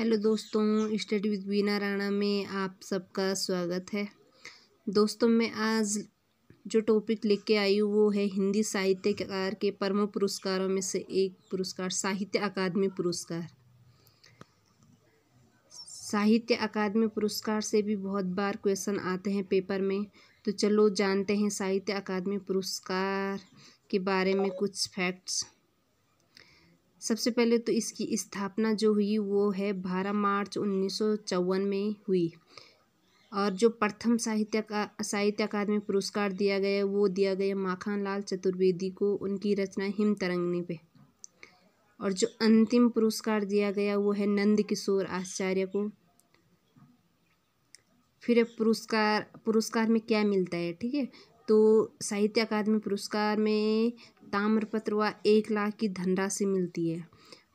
hello दोस्तों study with Veena Rana में आप सबका स्वागत है दोस्तों मैं आज जो टॉपिक लेके आई हूँ वो है हिंदी साहित्यकार के प्रमुख पुरस्कारों में से एक पुरस्कार साहित्य अकादमी पुरस्कार साहित्य अकादमी पुरस्कार से भी बहुत बार क्वेश्चन आते हैं पेपर में तो चलो जानते हैं साहित्य अकादमी पुरस्कार के बारे में कुछ फैक्ट्स सबसे पहले तो इसकी स्थापना जो हुई वो है बारह मार्च उन्नीस में हुई और जो प्रथम साहित्य का साहित्य अकादमी पुरस्कार दिया गया वो दिया गया माखन लाल चतुर्वेदी को उनकी रचना हिम तरंगनी पे और जो अंतिम पुरस्कार दिया गया वो है नंद किशोर आचार्य को फिर पुरस्कार पुरस्कार में क्या मिलता है ठीक है तो साहित्य अकादमी पुरस्कार में ताम्रपत्र व एक लाख की धनराशि मिलती है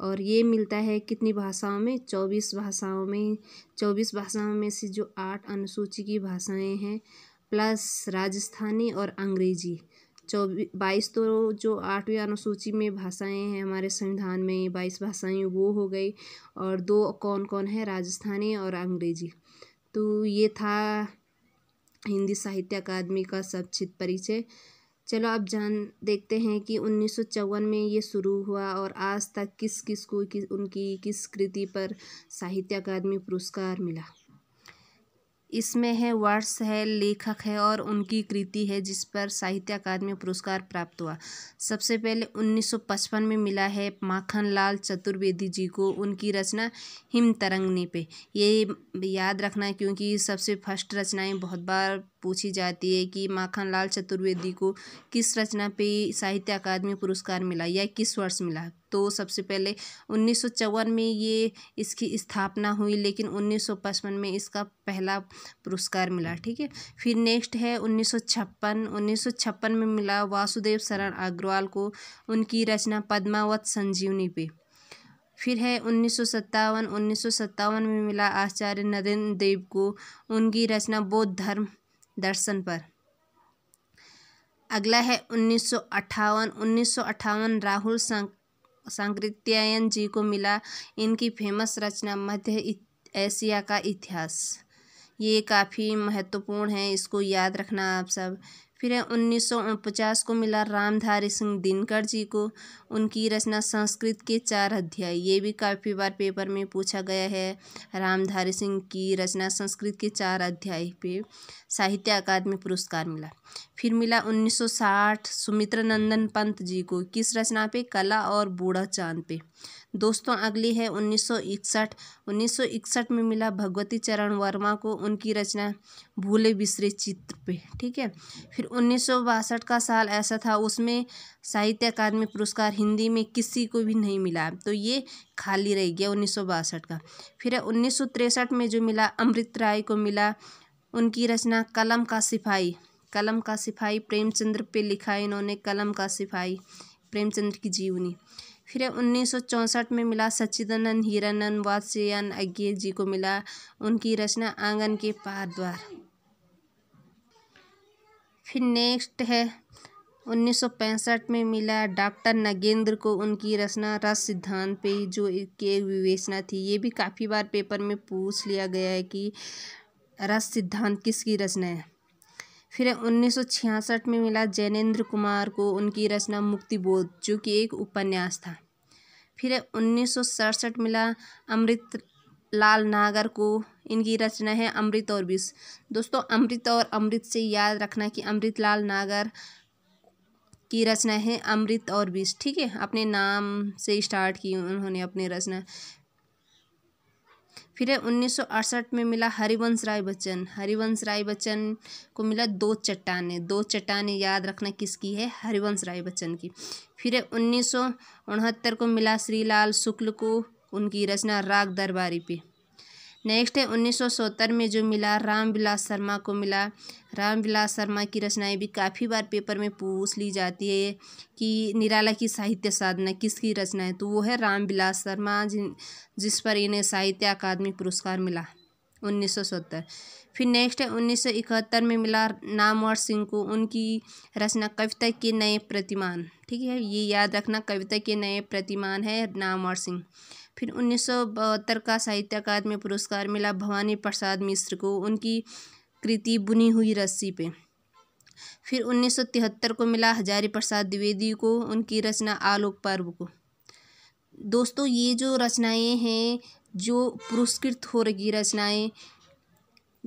और ये मिलता है कितनी भाषाओं में चौबीस भाषाओं में चौबीस भाषाओं में से जो आठ अनुसूची की भाषाएं हैं प्लस राजस्थानी और अंग्रेजी चौबीस बाईस तो जो आठवीं अनुसूची में भाषाएं हैं हमारे संविधान में बाईस भाषाएं वो हो गई और दो कौन कौन है राजस्थानी और अंग्रेजी तो ये था हिंदी साहित्य अकादमी का सब परिचय चलो अब जान देखते हैं कि उन्नीस सौ चौवन में ये शुरू हुआ और आज तक किस किस को कि उनकी किस कृति पर साहित्य अकादमी पुरस्कार मिला इसमें है वर्ष है लेखक है और उनकी कृति है जिस पर साहित्य अकादमी पुरस्कार प्राप्त हुआ सबसे पहले 1955 में मिला है माखन लाल चतुर्वेदी जी को उनकी रचना हिम तरंगने पे ये याद रखना है क्योंकि सबसे फर्स्ट रचनाएं बहुत बार पूछी जाती है कि माखन लाल चतुर्वेदी को किस रचना पे साहित्य अकादमी पुरस्कार मिला या किस वर्ष मिला तो सबसे पहले उन्नीस में ये इसकी स्थापना हुई लेकिन उन्नीस में इसका पहला पुरस्कार मिला ठीक है फिर नेक्स्ट है उन्नीस सौ छप्पन उन्नीस सौ छप्पन में मिला वासुदेव शरण अग्रवाल को उनकी रचना पद्मावत संजीवनी पे फिर है उन्नीस सौ सत्तावन में मिला आचार्य नरेंद्र देव को उनकी रचना बौद्ध धर्म दर्शन पर अगला है उन्नीस सौ उन्नीस सौ राहुल सांकृत्यायन जी को मिला इनकी फेमस रचना मध्य एशिया का इतिहास ये काफ़ी महत्वपूर्ण है इसको याद रखना आप सब फिर है उन्नीस को मिला रामधारी सिंह दिनकर जी को उनकी रचना संस्कृत के चार अध्याय ये भी काफ़ी बार पेपर में पूछा गया है रामधारी सिंह की रचना संस्कृत के चार अध्याय पे साहित्य अकादमी पुरस्कार मिला फिर मिला 1960 सुमित्र नंदन पंत जी को किस रचना पे कला और बूढ़ा चांद पे दोस्तों अगली है 1961 1961 में मिला भगवती चरण वर्मा को उनकी रचना भूले बिसरे चित्र पे ठीक है फिर उन्नीस का साल ऐसा था उसमें साहित्य अकादमी पुरस्कार हिंदी में किसी को भी नहीं मिला तो ये खाली रह गया उन्नीस का फिर उन्नीस में जो मिला अमृत राय को मिला उनकी रचना कलम का सिपाही कलम का सिपाही प्रेमचंद्र पे लिखा इन्होंने कलम का सिपाही प्रेमचंद्र की जीवनी फिर उन्नीस में मिला सच्चिदानंद हिरानंद वात्स्यायन अज्ञे जी को मिला उनकी रचना आंगन के पार द्वार फिर नेक्स्ट है 1965 में मिला डॉक्टर नगेंद्र को उनकी रचना रस सिद्धांत पे जो के विवेचना थी ये भी काफ़ी बार पेपर में पूछ लिया गया है कि रस सिद्धांत किसकी रचना है फिर उन्नीस में मिला जैनेन्द्र कुमार को उनकी रचना मुक्तिबोध जो कि एक उपन्यास था फिर उन्नीस मिला अमृत लाल नागर को इनकी रचना है अमृत और विष दोस्तों अमृत और अमृत से याद रखना कि अमृत लाल नागर की रचना है अमृत और विष ठीक है अपने नाम से स्टार्ट की उन्होंने अपनी रचना फिर है 1968 में मिला हरिवंश राय बच्चन हरिवंश राय बच्चन को मिला दो चट्टाने दो चट्टाने याद रखना किसकी है हरिवंश राय बच्चन की फिर है उन्नीस को मिला श्रीलाल शुक्ल को उनकी रचना राग दरबारी पे नेक्स्ट है उन्नीस में जो मिला रामविलास शर्मा को मिला रामविलास शर्मा की रचनाएं भी काफ़ी बार पेपर में पूछ ली जाती है कि निराला की साहित्य साधना किसकी रचना है तो वो है रामविलास शर्मा जिन जिस पर इन्हें साहित्य अकादमी पुरस्कार मिला उन्नीस फिर नेक्स्ट है उन्नीस में मिला नामवर सिंह को उनकी रचना कविता के नए प्रतिमान ठीक है ये याद रखना कविता के नए प्रतिमान है नामवर सिंह फिर उन्नीस का साहित्य अकादमी पुरस्कार मिला भवानी प्रसाद मिश्र को उनकी कृति बुनी हुई रस्सी पे फिर उन्नीस को मिला हजारी प्रसाद द्विवेदी को उनकी रचना आलोक पर्व को दोस्तों ये जो रचनाएं हैं जो पुरस्कृत हो रही रचनाएं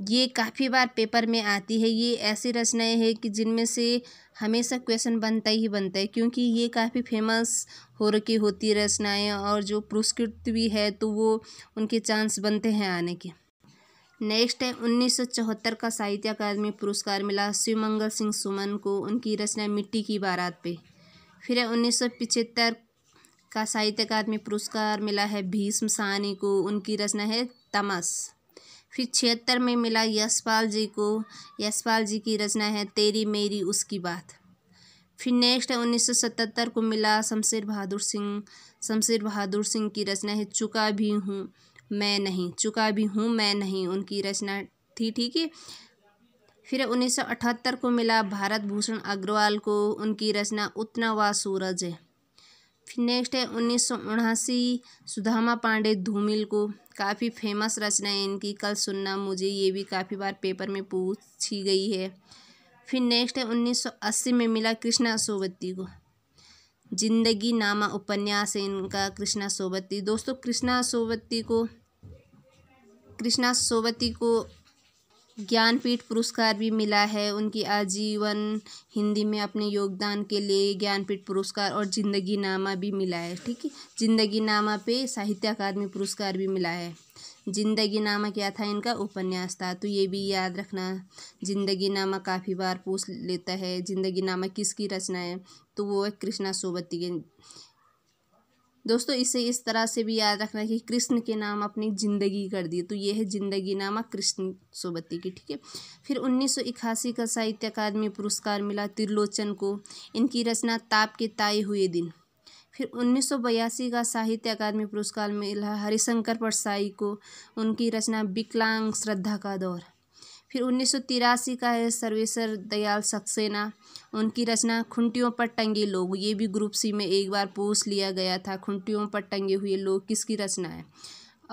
ये काफ़ी बार पेपर में आती है ये ऐसी रचनाएं हैं कि जिनमें से हमेशा क्वेश्चन बनता ही बनता है क्योंकि ये काफ़ी फेमस हो रखी होती है रचनाएँ और जो पुरस्कृत भी है तो वो उनके चांस बनते हैं आने के नेक्स्ट है उन्नीस का साहित्य अकादमी पुरस्कार मिला शिवमंगल सिंह सुमन को उनकी रचना मिट्टी की बारात पे फिर है उन्नीस का साहित्य अकादमी पुरस्कार मिला है भीष्म साहनी को उनकी रचना है तमस फिर छिहत्तर में मिला यशपाल जी को यशपाल जी की रचना है तेरी मेरी उसकी बात फिर नेक्स्ट उन्नीस सतहत्तर को मिला शमशेर बहादुर सिंह शमशेर बहादुर सिंह की रचना है चुका भी हूँ मैं नहीं चुका भी हूँ मैं नहीं उनकी रचना थी ठीक है फिर 1978 को मिला भारत भूषण अग्रवाल को उनकी रचना उतना वा सूरज है फिर नेक्स्ट है उन्नीस सुधामा पांडे धूमिल को काफ़ी फेमस रचना है इनकी कल सुनना मुझे ये भी काफ़ी बार पेपर में पूछी गई है फिर नेक्स्ट है 1980 में मिला कृष्णा सोबत्ती को जिंदगी नामा उपन्यास है इनका कृष्णा सोबत्ती दोस्तों कृष्णा सोबत्ती को कृष्णा सोबत्ती को ज्ञानपीठ पुरस्कार भी मिला है उनकी आजीवन हिंदी में अपने योगदान के लिए ज्ञानपीठ पुरस्कार और जिंदगी नामा भी मिला है ठीक है जिंदगी नामा पे साहित्य अकादमी पुरस्कार भी मिला है जिंदगी नामा क्या था इनका उपन्यास था तो ये भी याद रखना जिंदगी नामा काफ़ी बार पूछ लेता है जिंदगी नामा किसकी रचना है तो वो है कृष्णा सोबती दोस्तों इसे इस तरह से भी याद रखना कि कृष्ण के नाम अपनी ज़िंदगी कर दी तो ये है ज़िंदगी नामा कृष्ण सोबती की ठीक है फिर उन्नीस का साहित्य अकादमी पुरस्कार मिला त्रिलोचन को इनकी रचना ताप के ताए हुए दिन फिर 1982 का साहित्य अकादमी पुरस्कार मिला हरिशंकर परसाई को उनकी रचना विकलांग श्रद्धा का दौर फिर उन्नीस का है सर्वेश्वर दयाल सक्सेना उनकी रचना खुंटियों पर टंगे लोग ये भी ग्रुप सी में एक बार पूछ लिया गया था खुंटियों पर टंगे हुए लोग किसकी रचना है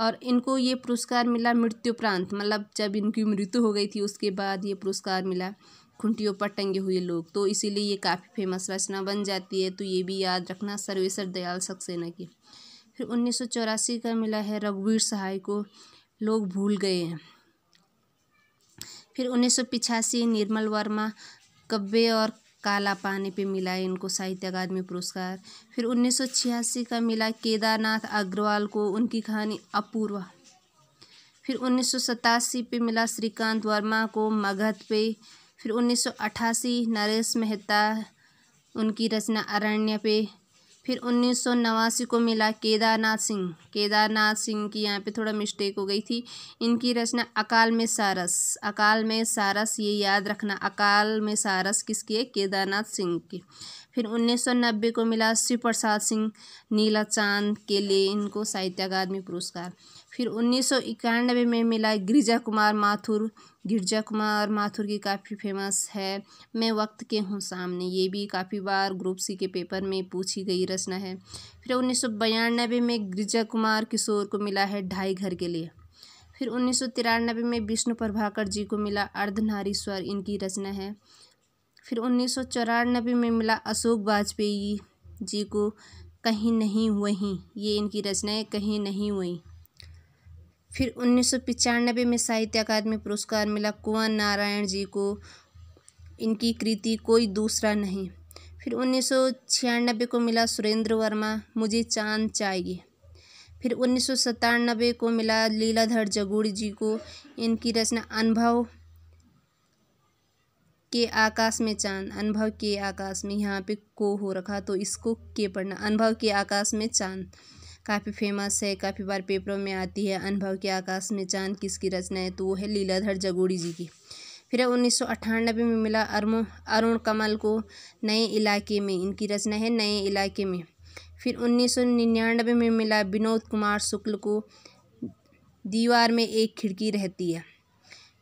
और इनको ये पुरस्कार मिला मृत्युप्रांत मतलब जब इनकी मृत्यु हो गई थी उसके बाद ये पुरस्कार मिला खुंटियों पर टंगे हुए लोग तो इसीलिए ये काफ़ी फेमस रचना बन जाती है तो ये भी याद रखना सर्वेश्वर दयाल सक्सेना की फिर उन्नीस का मिला है रघुवीर सहाय को लोग भूल गए हैं फिर उन्नीस निर्मल वर्मा कब्बे और काला पानी पे मिला इनको साहित्य अकादमी पुरस्कार फिर उन्नीस का मिला केदारनाथ अग्रवाल को उनकी कहानी अपूर्वा फिर उन्नीस पे मिला श्रीकांत वर्मा को मगध पे फिर उन्नीस नरेश मेहता उनकी रचना अरण्य पे फिर उन्नीस सौ नवासी को मिला केदारनाथ सिंह केदारनाथ सिंह की यहाँ पे थोड़ा मिस्टेक हो गई थी इनकी रचना अकाल में सारस अकाल में सारस ये याद रखना अकाल में सारस किसकी है केदारनाथ सिंह की फिर 1990 को मिला शिव प्रसाद सिंह नीला चांद के लिए इनको साहित्य अकादमी पुरस्कार फिर उन्नीस में मिला गिरिजा कुमार माथुर गिरजा कुमार माथुर की काफ़ी फेमस है मैं वक्त के हूँ सामने ये भी काफ़ी बार ग्रुप सी के पेपर में पूछी गई रचना है फिर उन्नीस सौ बयानबे में गिरजा कुमार किशोर को मिला है ढाई घर के लिए फिर उन्नीस सौ तिरानबे में विष्णु प्रभाकर जी को मिला अर्धनारी स्वर इनकी रचना है फिर उन्नीस सौ चौरानबे में मिला अशोक वाजपेयी जी को कहीं नहीं वहीं ये इनकी रचनाएं कहीं नहीं हुई फिर उन्नीस में साहित्य अकादमी पुरस्कार मिला कुंवर नारायण जी को इनकी कृति कोई दूसरा नहीं फिर उन्नीस को मिला सुरेंद्र वर्मा मुझे चांद चाहिए फिर उन्नीस को मिला लीलाधर जगूड़ी जी को इनकी रचना अनुभव के आकाश में चांद अनुभव के आकाश में यहाँ पे को हो रखा तो इसको के पढ़ना अनुभव के आकाश में चांद काफ़ी फेमस है काफ़ी बार पेपरों में आती है अनुभव के आकाश में चांद किसकी रचना है तो वो है लीलाधर जगोड़ी जी की फिर उन्नीस में मिला अरुण अरुण कमल को नए इलाके में इनकी रचना है नए इलाके में फिर उन्नीस में मिला विनोद कुमार शुक्ल को दीवार में एक खिड़की रहती है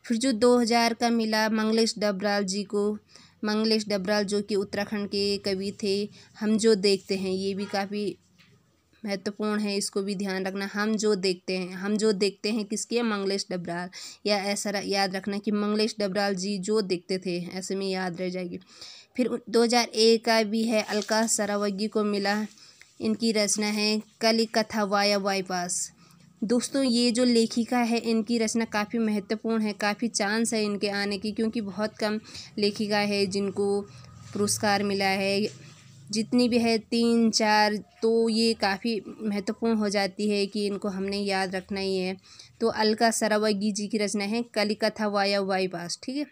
फिर जो 2000 का मिला मंगलेश डबराल जी को मंगलेश डबराल जो कि उत्तराखंड के कवि थे हम जो देखते हैं ये भी काफ़ी महत्वपूर्ण है इसको भी ध्यान रखना हम जो देखते हैं हम जो देखते हैं किसकी है मंगलेश डबराल या ऐसा याद रखना कि मंगलेश डबराल जी जो देखते थे ऐसे में याद रह जाएगी फिर 2001 का भी है अलका सरावगी को मिला इनकी रचना है कली कथा वाया बाईपास दोस्तों ये जो लेखिका है इनकी रचना काफ़ी महत्वपूर्ण है काफ़ी चांस है इनके आने की क्योंकि बहुत कम लेखिका है जिनको पुरस्कार मिला है जितनी भी है तीन चार तो ये काफ़ी महत्वपूर्ण हो जाती है कि इनको हमने याद रखना ही है तो अलका सरावगी जी की रचना है कलिकथा वाया वाई पास ठीक है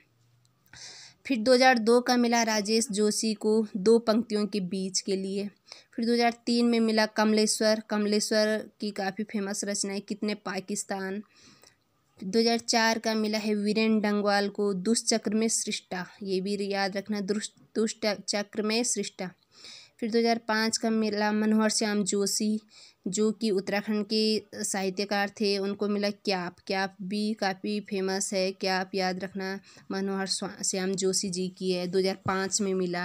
फिर 2002 का मिला राजेश जोशी को दो पंक्तियों के बीच के लिए फिर 2003 में मिला कमलेश्वर कमलेश्वर की काफ़ी फेमस रचना है कितने पाकिस्तान 2004 का मिला है वीरेन डंगवाल को दुष्चक्र में सृष्टा ये भी याद रखना दुष्ट दुष्ट चक्र में सृष्टा फिर 2005 का मिला मनोहर श्याम जोशी जो कि उत्तराखंड के साहित्यकार थे उनको मिला क्याप क्याप भी काफ़ी फेमस है क्याप याद रखना मनोहर श्याम जोशी जी की है 2005 में मिला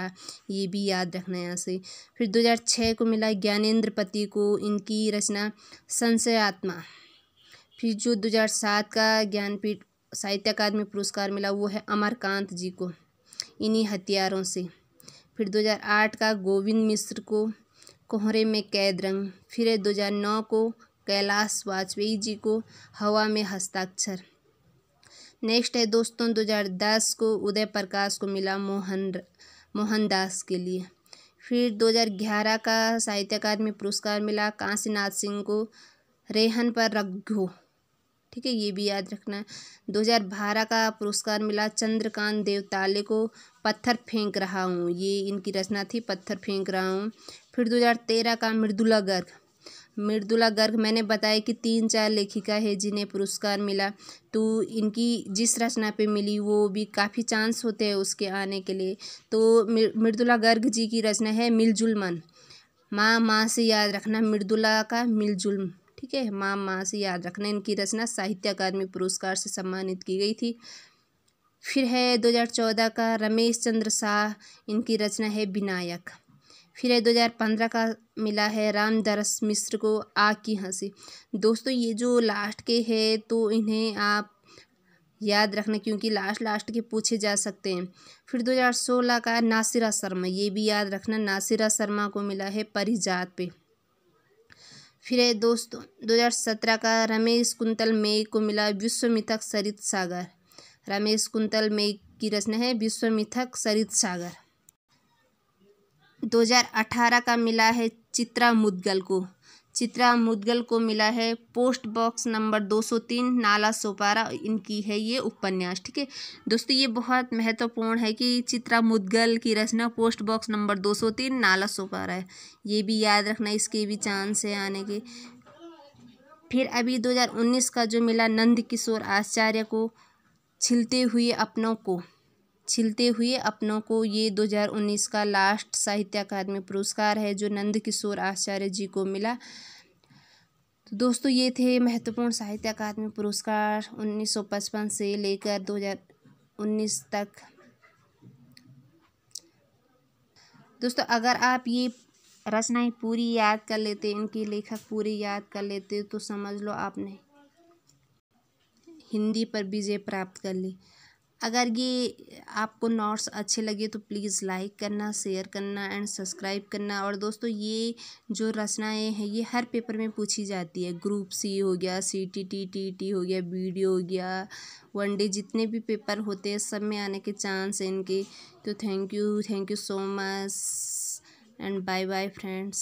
ये भी याद रखना यहाँ से फिर 2006 को मिला ज्ञानेन्द्र पति को इनकी रचना संशय आत्मा फिर जो 2007 का ज्ञानपीठ साहित्य अकादमी पुरस्कार मिला वो है अमरकांत जी को इन्हीं हथियारों से फिर 2008 का गोविंद मिश्र को कोहरे में कैद रंग फिर 2009 को कैलाश वाजपेयी जी को हवा में हस्ताक्षर नेक्स्ट है दोस्तों 2010 को उदय प्रकाश को मिला मोहन मोहनदास के लिए फिर 2011 का साहित्य अकादमी पुरस्कार मिला कांशीनाथ सिंह को रेहन पर रघो ठीक है ये भी याद रखना है दो का पुरस्कार मिला चंद्रकांत देवताले को पत्थर फेंक रहा हूँ ये इनकी रचना थी पत्थर फेंक रहा हूँ फिर 2013 का मृदुला गर्ग मृदुला गर्ग मैंने बताया कि तीन चार लेखिका है जिन्हें पुरस्कार मिला तो इनकी जिस रचना पे मिली वो भी काफ़ी चांस होते हैं उसके आने के लिए तो मृदुला गर्ग जी की रचना है मिलजुल मन माँ माँ से याद रखना मृदुला का मिलजुल ठीक है माँ माँ से याद रखना इनकी रचना साहित्य अकादमी पुरस्कार से सम्मानित की गई थी फिर है 2014 का रमेश चंद्र शाह इनकी रचना है विनायक फिर है 2015 का मिला है रामदास मिश्र को आ की हंसी दोस्तों ये जो लास्ट के है तो इन्हें आप याद रखना क्योंकि लास्ट लास्ट के पूछे जा सकते हैं फिर 2016 का नासिरा शर्मा ये भी याद रखना नासिरा शर्मा को मिला है परिजात पे फिर है दोस्तों 2017 का रमेश कुंतल मेघ को मिला विश्वमिथक सरित सागर रमेश कुंतल में की रचना है विश्वमिथक सरित सागर 2018 का मिला है चित्रा मुदगल को चित्रा मुदगल को मिला है पोस्ट बॉक्स नंबर 203 नाला सोपारा इनकी है ये उपन्यास ठीक है दोस्तों ये बहुत महत्वपूर्ण है कि चित्रा मुदगल की रचना पोस्ट बॉक्स नंबर 203 नाला सोपारा है ये भी याद रखना इसके भी चांस है आने के फिर अभी 2019 का जो मिला नंद किशोर आचार्य को छिलते हुए अपनों को छिलते हुए अपनों को ये 2019 का लास्ट साहित्य अकादमी पुरस्कार है जो नंद किशोर आचार्य जी को मिला तो दोस्तों ये थे महत्वपूर्ण साहित्य अकादमी पुरस्कार 1955 से लेकर 2019 तक दोस्तों अगर आप ये रचनाएं पूरी याद कर लेते इनके लेखक पूरी याद कर लेते तो समझ लो आपने हिंदी पर भी विजय प्राप्त कर ली अगर ये आपको नोट्स अच्छे लगे तो प्लीज़ लाइक करना शेयर करना एंड सब्सक्राइब करना और दोस्तों ये जो रचनाएं हैं ये हर पेपर में पूछी जाती है ग्रुप सी हो गया C T T T T हो गया बी डी हो गया वन डे जितने भी पेपर होते हैं सब में आने के चांस हैं इनके तो thank you thank you so much and bye bye friends